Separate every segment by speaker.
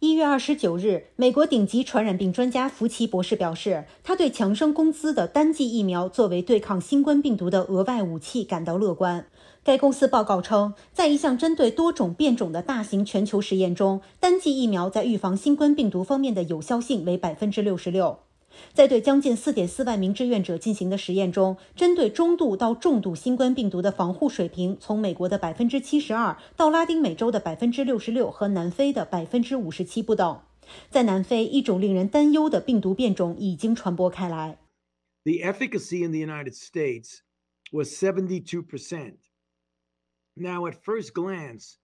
Speaker 1: 一月二十九日，美国顶级传染病专家福奇博士表示，他对强生公司的单剂疫苗作为对抗新冠病毒的额外武器感到乐观。该公司报告称，在一项针对多种变种的大型全球实验中，单剂疫苗在预防新冠病毒方面的有效性为百分之六十六。在对将近4四万名志愿者进行的实验中，针对中度到重度新冠病毒的防护水平，从美国的百分之七十二到拉丁美洲的百分之六十六和南非的百分之五十七不等。在南非，一种令人担忧的病毒变种已
Speaker 2: 经传播开来。The efficacy in the United States was seventy-two percent. Now, at first glance,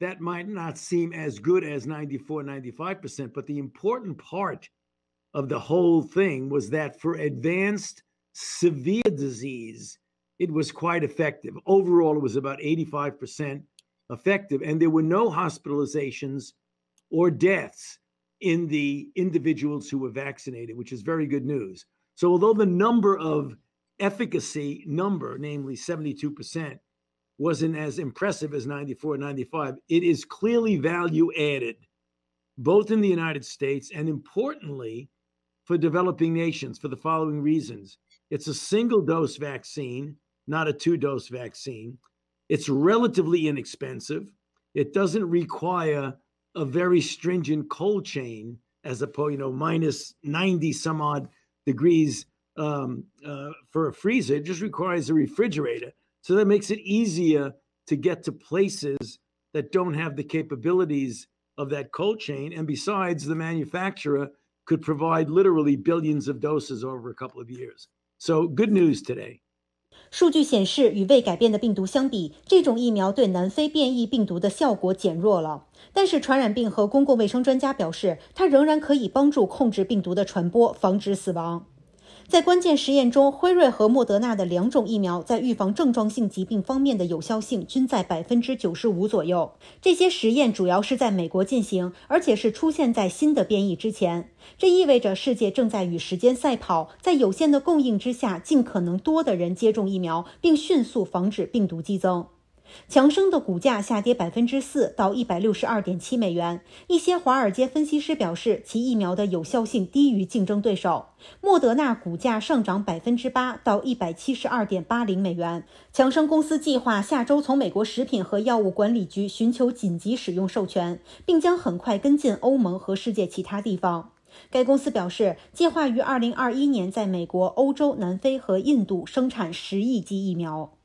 Speaker 2: that might not seem as good as ninety-four, ninety-five percent, but the important part. of the whole thing was that for advanced severe disease, it was quite effective. Overall, it was about 85% effective, and there were no hospitalizations or deaths in the individuals who were vaccinated, which is very good news. So, although the number of efficacy number, namely 72%, wasn't as impressive as 94 95, it is clearly value added, both in the United States and importantly for developing nations for the following reasons it's a single dose vaccine, not a two dose vaccine. It's relatively inexpensive. It doesn't require a very stringent cold chain, as opposed, you know, minus 90 some odd degrees um, uh, for a freezer. It just requires a refrigerator. So that makes it easier to get to places that don't have the capabilities of that cold chain. And besides, the manufacturer could provide literally billions of doses over a couple of years so good news today 数据显示与未
Speaker 1: 改变的病毒相比这种疫苗对南非变异病毒的效果减弱了但是传染病和公共卫生专家表示它仍然可以帮助控制病毒的传播防止死亡在关键实验中，辉瑞和莫德纳的两种疫苗在预防症状性疾病方面的有效性均在百分之九十五左右。这些实验主要是在美国进行，而且是出现在新的变异之前。这意味着世界正在与时间赛跑，在有限的供应之下，尽可能多的人接种疫苗，并迅速防止病毒激增。强生的股价下跌百分之四，到一百六十二点七美元。一些华尔街分析师表示，其疫苗的有效性低于竞争对手。莫德纳股价上涨百分之八，到一百七十二点八零美元。强生公司计划下周从美国食品和药物管理局寻求紧急使用授权，并将很快跟进欧盟和世界其他地方。该公司表示，计划于二零二一年在美国、欧洲、南非和印度生产十亿剂疫苗。